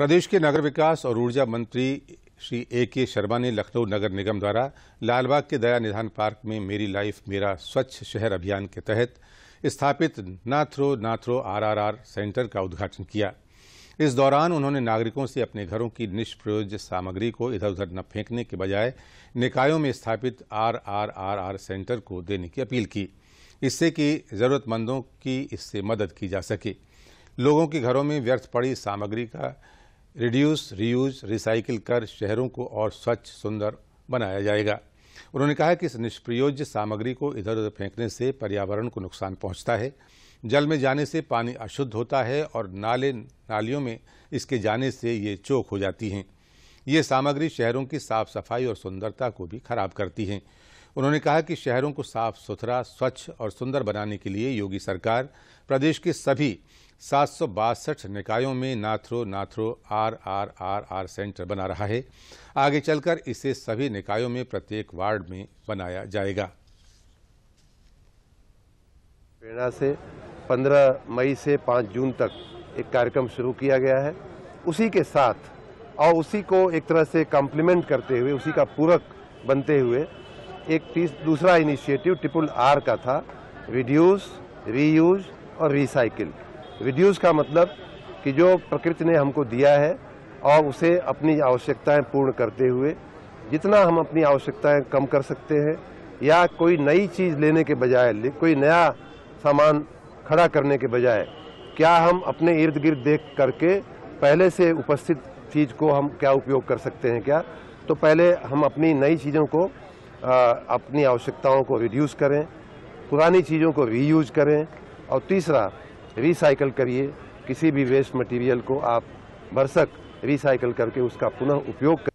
प्रदेश के नगर विकास और ऊर्जा मंत्री श्री ए के शर्मा ने लखनऊ नगर निगम द्वारा लालबाग के दया निधान पार्क में मेरी लाइफ मेरा स्वच्छ शहर अभियान के तहत स्थापित नाथ्रो नाथ्रो आरआरआर सेंटर का उद्घाटन किया इस दौरान उन्होंने नागरिकों से अपने घरों की निष्प्रयोज्य सामग्री को इधर उधर न फेंकने के बजाय निकायों में स्थापित आरआरआरआर सेंटर को देने की अपील की इससे कि जरूरतमंदों की इससे मदद की जा सके लोगों के घरों में व्यर्थ पड़ी सामग्री का रिड्यूस रीयूज रिसाइकिल कर शहरों को और स्वच्छ सुंदर बनाया जाएगा उन्होंने कहा कि इस निष्प्रयोज्य सामग्री को इधर उधर फेंकने से पर्यावरण को नुकसान पहुंचता है जल में जाने से पानी अशुद्ध होता है और नाले नालियों में इसके जाने से ये चोक हो जाती हैं ये सामग्री शहरों की साफ सफाई और सुंदरता को भी खराब करती हैं उन्होंने कहा कि शहरों को साफ सुथरा स्वच्छ और सुंदर बनाने के लिए योगी सरकार प्रदेश के सभी सात निकायों में नाथ्रो नाथ्रो R R R R centre बना रहा है आगे चलकर इसे सभी निकायों में प्रत्येक वार्ड में बनाया जाएगा प्रेरणा से 15 मई से 5 जून तक एक कार्यक्रम शुरू किया गया है उसी के साथ और उसी को एक तरह से कॉम्प्लीमेंट करते हुए उसी का पूरक बनते हुए एक तीस दूसरा इनिशिएटिव ट्रिपुल आर का था रिड्यूस रीयूज और रिसाइकिल रिड्यूस का मतलब कि जो प्रकृति ने हमको दिया है और उसे अपनी आवश्यकताएं पूर्ण करते हुए जितना हम अपनी आवश्यकताएं कम कर सकते हैं या कोई नई चीज़ लेने के बजाय कोई नया सामान खड़ा करने के बजाय क्या हम अपने इर्द गिर्द देख करके पहले से उपस्थित चीज़ को हम क्या उपयोग कर सकते हैं क्या तो पहले हम अपनी नई चीज़ों को आ, अपनी आवश्यकताओं को रिड्यूस करें पुरानी चीज़ों को रीयूज करें और तीसरा रिसाइकल करिए किसी भी वेस्ट मटेरियल को आप भरसक रिसाइकल करके उसका पुनः उपयोग